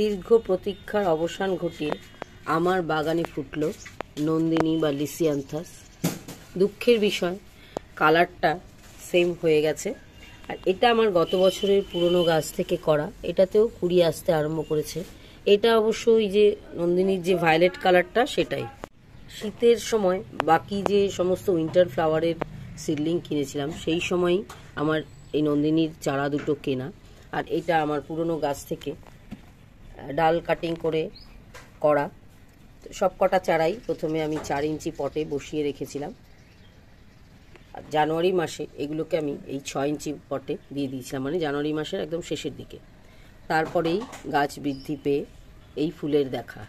দীর্ঘ প্রতীক্ষার অবসান ঘটিয়ে আমার বাগানে ফুটল নন্দিনী বা লিসিয়ান্থাস দুঃখের বিষয় কালারটা সেম হয়ে গেছে আর এটা আমার গত বছরের পুরনো গাছ থেকে করা এটাতেও কুড়ি আসতে আরম্ভ করেছে এটা অবশ্য ওই যে নন্দিনীর যে ভায়োলেট কালারটা সেটাই শীতের সময় বাকি যে সমস্ত উইন্টার ফ্লাওয়ারের সিডলিং কিনেছিলাম সেই সময়ই আমার এই নন্দিনীর চারা দুটো কেনা আর এটা আমার পুরনো গাছ থেকে ডাল কাটিং করে করা সব কটা চারাই প্রথমে আমি চার ইঞ্চি পটে বসিয়ে রেখেছিলাম জানুয়ারি মাসে এগুলোকে আমি এই ছ ইঞ্চি পটে দিয়ে দিয়েছিলাম মানে জানুয়ারি মাসের একদম শেষের দিকে তারপরেই গাছ বৃদ্ধি পেয়ে এই ফুলের দেখা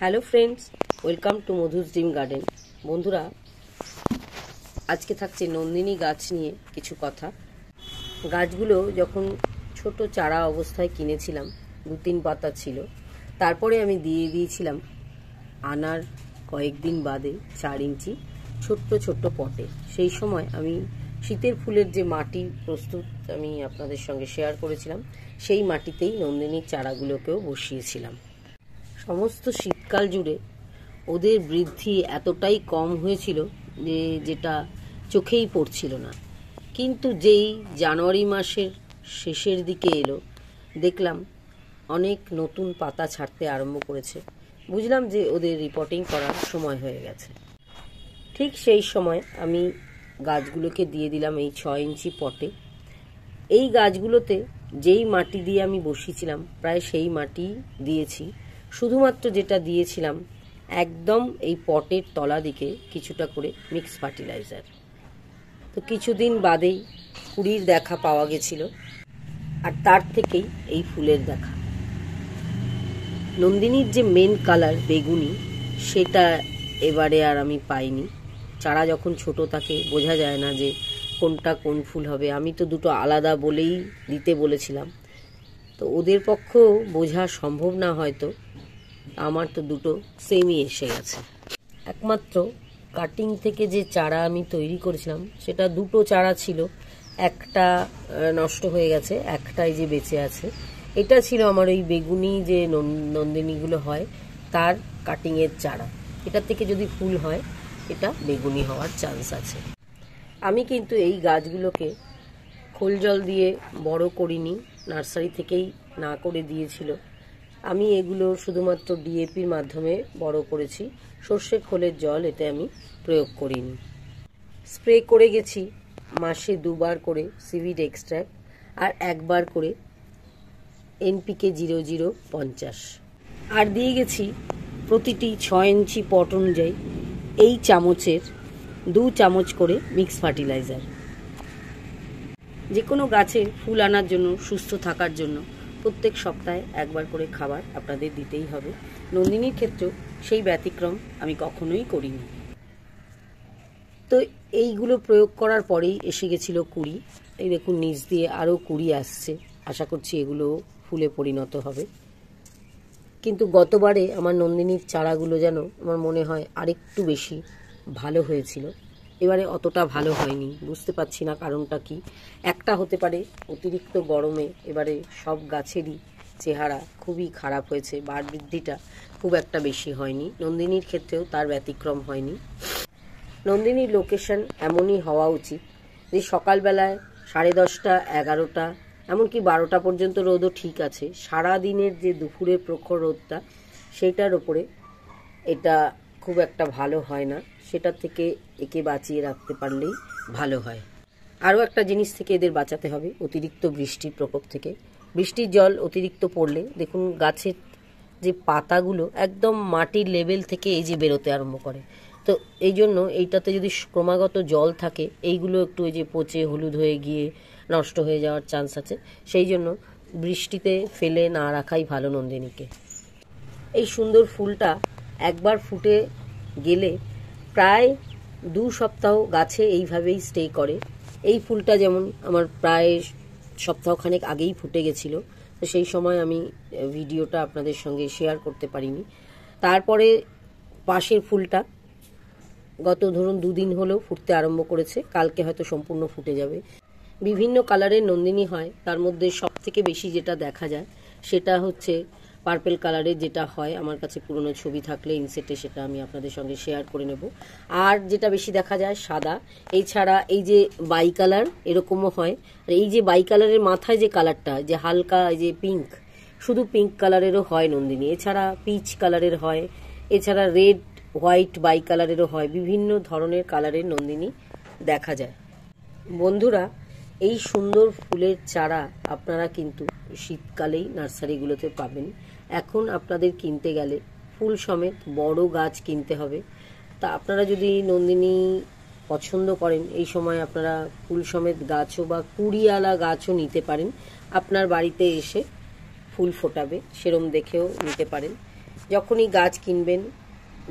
hello friends welcome to Madhur dream garden বন্ধুরা আজকে থাকছে নন্দিনী গাছ নিয়ে কিছু কথা গাছগুলো যখন ছোট চারা অবস্থায় কিনেছিলাম দু তিন পাতা ছিল তারপরে আমি দিয়ে দিয়েছিলাম আনার কয়েকদিন বাদে চার ইঞ্চি ছোট্ট ছোট্ট পটে সেই সময় আমি শীতের ফুলের যে মাটি প্রস্তুত আমি আপনাদের সঙ্গে শেয়ার করেছিলাম সেই মাটিতেই নন্দিনীর চারাগুলোকেও বসিয়েছিলাম সমস্ত শীতকাল জুড়ে ওদের বৃদ্ধি এতটাই কম হয়েছিল যে যেটা চোখেই পড়ছিল না কিন্তু যেই জানুয়ারি মাসের শেষের দিকে এলো দেখলাম অনেক নতুন পাতা ছাড়তে আরম্ভ করেছে বুঝলাম যে ওদের রিপোর্টিং করার সময় হয়ে গেছে ঠিক সেই সময় আমি গাছগুলোকে দিয়ে দিলাম এই ছয় ইঞ্চি পটে এই গাছগুলোতে যেই মাটি দিয়ে আমি বসিয়েছিলাম প্রায় সেই মাটি দিয়েছি শুধুমাত্র যেটা দিয়েছিলাম একদম এই পটের তলা দিকে কিছুটা করে মিক্স ফার্টিলাইজার তো কিছুদিন বাদেই কুড়ির দেখা পাওয়া গেছিল আর তার থেকেই এই ফুলের দেখা নন্দিনীর যে মেন কালার বেগুনি সেটা এবারে আর আমি পাইনি চারা যখন ছোট থাকে বোঝা যায় না যে কোনটা কোন ফুল হবে আমি তো দুটো আলাদা বলেই দিতে বলেছিলাম তো ওদের পক্ষ বোঝা সম্ভব না হয়তো আমার তো দুটো সেমই এসে গেছে একমাত্র কাটিং থেকে যে চারা আমি তৈরি করেছিলাম সেটা দুটো চারা ছিল একটা নষ্ট হয়ে গেছে একটাই যে বেঁচে আছে এটা ছিল আমার ওই বেগুনি যে নন্দিনীগুলো হয় তার কাটিংয়ের চারা এটা থেকে যদি ফুল হয় এটা বেগুনি হওয়ার চান্স আছে আমি কিন্তু এই গাছগুলোকে খোল জল দিয়ে বড় করিনি নার্সারি থেকেই না করে দিয়েছিল আমি এগুলো শুধুমাত্র ডিএপির মাধ্যমে বড় করেছি সর্ষে খোলের জল এতে আমি প্রয়োগ করিনি স্প্রে করে গেছি মাসে দুবার করে সিভিড এক্সট্র্যাক্ট আর একবার করে এনপিকে জিরো জিরো পঞ্চাশ আর দিয়ে গেছি প্রতিটি ছয় ইঞ্চি পট অনুযায়ী এই চামচের দু চামচ করে মিক্স ফার্টিলাইজার যে কোনো গাছের ফুল আনার জন্য সুস্থ থাকার জন্য প্রত্যেক সপ্তাহে একবার করে খাবার আপনাদের দিতেই হবে নন্দিনীর ক্ষেত্রেও সেই ব্যতিক্রম আমি কখনোই করিনি তো এইগুলো প্রয়োগ করার পরেই এসে গেছিলো কুড়ি এই দেখুন নিচ দিয়ে আরও কুড়ি আসছে আশা করছি এগুলো ফুলে পরিণত হবে কিন্তু গতবারে আমার নন্দিনীর চারাগুলো যেন আমার মনে হয় আরেকটু বেশি ভালো হয়েছিল এবারে অতটা ভালো হয়নি বুঝতে পারছি না কারণটা কি একটা হতে পারে অতিরিক্ত গরমে এবারে সব গাছেরই চেহারা খুবই খারাপ হয়েছে বার বৃদ্ধিটা খুব একটা বেশি হয়নি নন্দিনীর ক্ষেত্রেও তার ব্যতিক্রম হয়নি নন্দিনীর লোকেশন এমনই হওয়া উচিত যে সকালবেলায় সাড়ে দশটা এগারোটা এমনকি বারোটা পর্যন্ত রোদও ঠিক আছে সারা দিনের যে দুপুরের প্রখর রোদটা সেটার ওপরে এটা খুব একটা ভালো হয় না সেটা থেকে একে বাঁচিয়ে রাখতে পারলেই ভালো হয় আরও একটা জিনিস থেকে এদের বাঁচাতে হবে অতিরিক্ত বৃষ্টির প্রকোপ থেকে বৃষ্টির জল অতিরিক্ত পড়লে দেখুন গাছের যে পাতাগুলো একদম মাটির লেভেল থেকে এই যে বেরোতে আরম্ভ করে তো এই জন্য এইটাতে যদি ক্রমাগত জল থাকে এইগুলো একটু ওই যে পচে হলুদ হয়ে গিয়ে নষ্ট হয়ে যাওয়ার চান্স আছে সেই জন্য বৃষ্টিতে ফেলে না রাখাই ভালো নন্দিনীকে এই সুন্দর ফুলটা একবার ফুটে গেলে প্রায় দু সপ্তাহ গাছে এইভাবেই স্টে করে এই ফুলটা যেমন আমার প্রায় সপ্তাহখানেক আগেই ফুটে গেছিল তো সেই সময় আমি ভিডিওটা আপনাদের সঙ্গে শেয়ার করতে পারিনি তারপরে পাশের ফুলটা গত ধরুন দুদিন হলেও ফুটতে আরম্ভ করেছে কালকে হয়তো সম্পূর্ণ ফুটে যাবে বিভিন্ন কালারের নন্দিনী হয় তার মধ্যে সব থেকে বেশি যেটা দেখা যায় সেটা হচ্ছে পার্পেল কালারের যেটা হয় আমার কাছে পুরনো ছবি থাকলে ইনসেটে সেটা আমি আপনাদের সঙ্গে শেয়ার করে নেব আর যেটা বেশি দেখা যায় সাদা এছাড়া এই যে বাই কালার এরকমও হয় আর এই যে বাই কালারের মাথায় যে কালারটা যে হালকা যে পিঙ্ক শুধু পিঙ্ক কালারেরও হয় নন্দিনী এছাড়া পিচ কালারের হয় এছাড়া রেড হোয়াইট বাই কালারেরও হয় বিভিন্ন ধরনের কালারের নন্দিনী দেখা যায় বন্ধুরা এই সুন্দর ফুলের চারা আপনারা কিন্তু শীতকালেই নার্সারিগুলোতে পাবেন এখন আপনাদের কিনতে গেলে ফুল সমেত বড় গাছ কিনতে হবে তা আপনারা যদি নন্দিনী পছন্দ করেন এই সময় আপনারা ফুল সমেত গাছও বা কুড়িয়ালা গাছও নিতে পারেন আপনার বাড়িতে এসে ফুল ফোটাবে সেরম দেখেও নিতে পারেন যখনই গাছ কিনবেন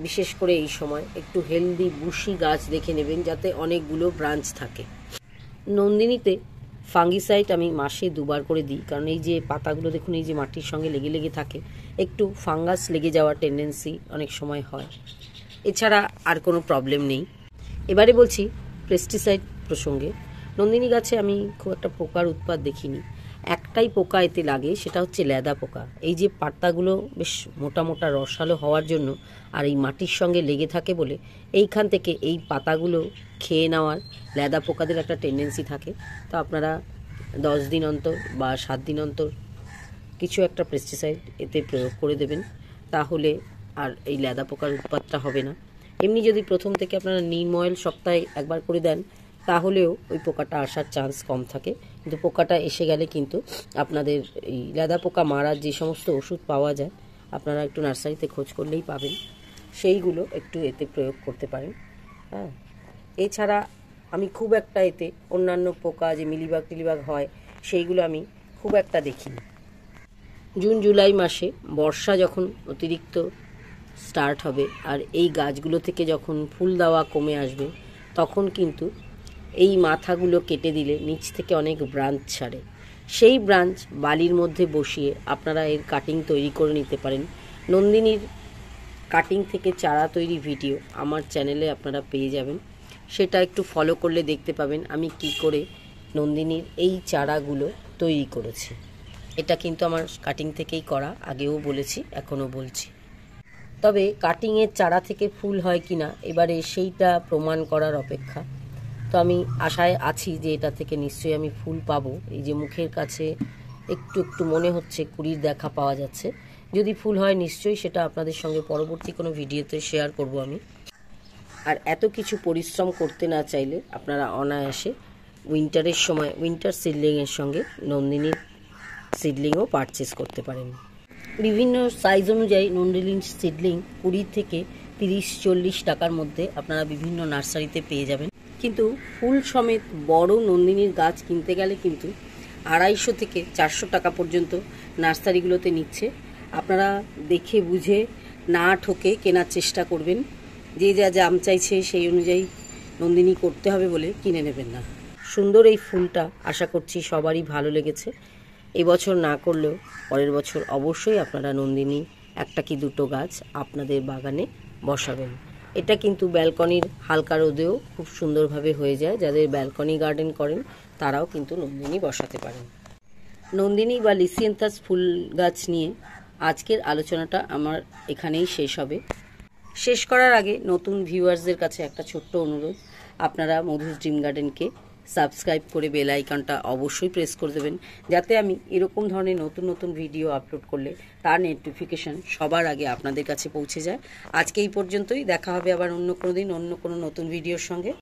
বিশেষ করে এই সময় একটু হেলদি বুশি গাছ দেখে নেবেন যাতে অনেকগুলো ব্রাঞ্চ থাকে নন্দিনীতে ফাঙ্গিসাইড আমি মাসে দুবার করে দিই কারণ এই যে পাতাগুলো দেখুন এই যে মাটির সঙ্গে লেগে লেগে থাকে একটু ফাঙ্গাস লেগে যাওয়ার টেন্ডেন্সি অনেক সময় হয় এছাড়া আর কোনো প্রবলেম নেই এবারে বলছি পেস্টিসাইড প্রসঙ্গে নন্দিনী গাছে আমি খুব একটা পোকার উৎপাদ দেখিনি একটাই পোকা এতে লাগে সেটা হচ্ছে লেদা পোকা এই যে পাতাগুলো বেশ মোটা মোটা রসালো হওয়ার জন্য আর এই মাটির সঙ্গে লেগে থাকে বলে এইখান থেকে এই পাতাগুলো খেয়ে নেওয়ার লেদা পোকাদের একটা টেন্ডেন্সি থাকে তো আপনারা দশ দিন অন্তর বা সাত দিন অন্তর কিছু একটা পেস্টিসাইড এতে প্রয়োগ করে দেবেন তাহলে আর এই লেদা পোকার উৎপাতটা হবে না এমনি যদি প্রথম থেকে আপনারা নিম অয়েল সপ্তাহে একবার করে দেন তাহলেও ওই পোকাটা আসার চান্স কম থাকে কিন্তু পোকাটা এসে গেলে কিন্তু আপনাদের এই লাদা পোকা মারার যে সমস্ত ওষুধ পাওয়া যায় আপনারা একটু নার্সারিতে খোঁজ করলেই পাবেন সেইগুলো একটু এতে প্রয়োগ করতে পারেন হ্যাঁ এছাড়া আমি খুব একটা এতে অন্যান্য পোকা যে মিলিবাগ টিলিবাগ হয় সেইগুলো আমি খুব একটা দেখি জুন জুলাই মাসে বর্ষা যখন অতিরিক্ত স্টার্ট হবে আর এই গাছগুলো থেকে যখন ফুল দেওয়া কমে আসবে তখন কিন্তু এই মাথাগুলো কেটে দিলে নিচ থেকে অনেক ব্রাঞ্চ ছাড়ে সেই ব্রাঞ্চ বালির মধ্যে বসিয়ে আপনারা এর কাটিং তৈরি করে নিতে পারেন নন্দিনীর কাটিং থেকে চারা তৈরি ভিডিও আমার চ্যানেলে আপনারা পেয়ে যাবেন সেটা একটু ফলো করলে দেখতে পাবেন আমি কি করে নন্দিনীর এই চারাগুলো তৈরি করেছি এটা কিন্তু আমার কাটিং থেকেই করা আগেও বলেছি এখনও বলছি তবে কাটিংয়ের চারা থেকে ফুল হয় কি না এবারে সেইটা প্রমাণ করার অপেক্ষা তো আমি আশায় আছি যে এটা থেকে নিশ্চয়ই আমি ফুল পাবো এই যে মুখের কাছে একটু একটু মনে হচ্ছে কুড়ির দেখা পাওয়া যাচ্ছে যদি ফুল হয় নিশ্চয়ই সেটা আপনাদের সঙ্গে পরবর্তী কোনো ভিডিওতে শেয়ার করব আমি আর এত কিছু পরিশ্রম করতে না চাইলে আপনারা অনায়াসে উইন্টারের সময় উইন্টার সিডলিংয়ের সঙ্গে নন্দিনীর সিডলিংও পারচেস করতে পারেন বিভিন্ন সাইজ অনুযায়ী নন্দিনীর সিডলিং কুড়ি থেকে তিরিশ চল্লিশ টাকার মধ্যে আপনারা বিভিন্ন নার্সারিতে পেয়ে যাবেন কিন্তু ফুল সমেত বড় নন্দিনীর গাছ কিনতে গেলে কিন্তু আড়াইশো থেকে চারশো টাকা পর্যন্ত নার্সারিগুলোতে নিচ্ছে আপনারা দেখে বুঝে না ঠকে কেনার চেষ্টা করবেন যে যা জাম চাইছে সেই অনুযায়ী নন্দিনী করতে হবে বলে কিনে নেবেন না সুন্দর এই ফুলটা আশা করছি সবারই ভালো লেগেছে এবছর না করলেও পরের বছর অবশ্যই আপনারা নন্দিনী একটা কি দুটো গাছ আপনাদের বাগানে বসাবেন এটা কিন্তু ব্যালকনির হালকা রোদেও খুব সুন্দরভাবে হয়ে যায় যাদের ব্যালকনি গার্ডেন করেন তারাও কিন্তু নন্দিনী বসাতে পারেন নন্দিনী বা লিসিয়েন্থাস ফুল গাছ নিয়ে আজকের আলোচনাটা আমার এখানেই শেষ হবে শেষ করার আগে নতুন ভিউয়ার্সদের কাছে একটা ছোট্ট অনুরোধ আপনারা মধুর ড্রিম গার্ডেনকে সাবস্ক্রাইব করে বেল আইকনটা অবশ্যই প্রেস করে দেবেন যাতে আমি এরকম ধরনের নতুন নতুন ভিডিও আপলোড করলে তার নোটিফিকেশান সবার আগে আপনাদের কাছে পৌঁছে যায় আজকে এই পর্যন্তই দেখা হবে আবার অন্য কোনো দিন অন্য কোনো নতুন ভিডিওর সঙ্গে